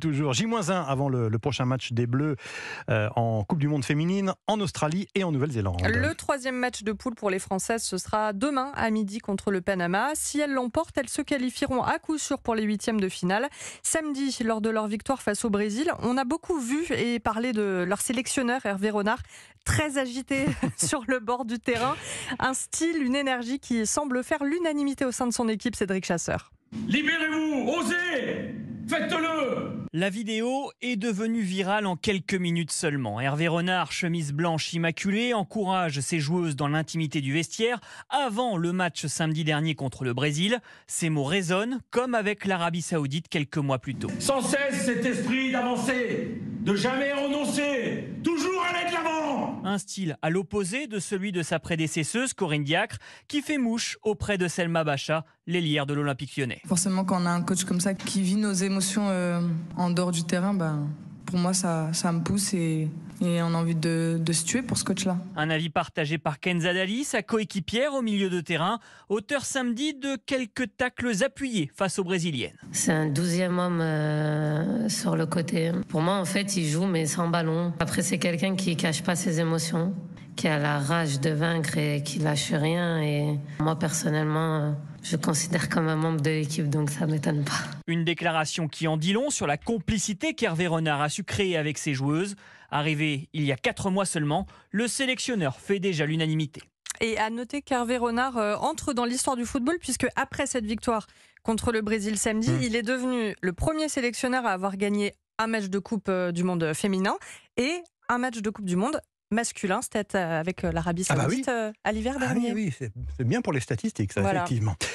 Toujours J-1 avant le, prochain match des Bleus euh, en Coupe du Monde féminine en Australie et en Nouvelle-Zélande. Le troisième match de poule pour les Françaises, ce sera demain à midi contre le Panama. Si elles l'emportent, elles se qualifieront à coup sûr pour les huitièmes de finale. Samedi, lors de leur victoire face au Brésil, on a beaucoup vu et parlé de leur sélectionneur Hervé Ronard, très agité sur le bord du terrain. Un style, une énergie qui semble faire l'unanimité au sein de son équipe, Cédric Chasseur. Libérez-vous, osez Faites-le La vidéo est devenue virale en quelques minutes seulement. Hervé Renard, chemise blanche immaculée, encourage ses joueuses dans l'intimité du vestiaire avant le match samedi dernier contre le Brésil. Ces mots résonnent comme avec l'Arabie saoudite quelques mois plus tôt. Sans cesse cet esprit d'avancer de jamais renoncer, toujours aller de l'avant Un style à l'opposé de celui de sa prédécesseuse, Corinne Diacre, qui fait mouche auprès de Selma Bacha, l'élire de l'Olympique lyonnais. Forcément, quand on a un coach comme ça qui vit nos émotions euh, en dehors du terrain, bah, pour moi, ça, me pousse et, on a envie de, se tuer pour ce coach-là. Un avis partagé par Kenza Dali, sa coéquipière au milieu de terrain, auteur samedi de quelques tacles appuyés face aux Brésiliennes. C'est un douzième homme euh, sur le côté. Pour moi, en fait, il joue mais sans ballon. Après, c'est quelqu'un qui cache pas ses émotions à la rage de vaincre et qui lâche rien. Et moi, personnellement, je considère comme un membre de l'équipe, donc ça m'étonne pas. Une déclaration qui en dit long sur la complicité qu'Hervé Renard a su créer avec ses joueuses. Arrivé il y a quatre mois seulement, le sélectionneur fait déjà l'unanimité. Et à noter qu'Hervé Renard euh, entre dans l'histoire du football, puisque après cette victoire contre le Brésil samedi, hmm. il est devenu le premier sélectionneur à avoir gagné un match de Coupe euh, du Monde euh, féminin et un match de Coupe du Monde masculin, c'était euh, avec euh, l'Arabie ah bah Saoudite euh, à l'hiver ah dernier. oui, c'est bien pour les statistiques, ça, effectivement.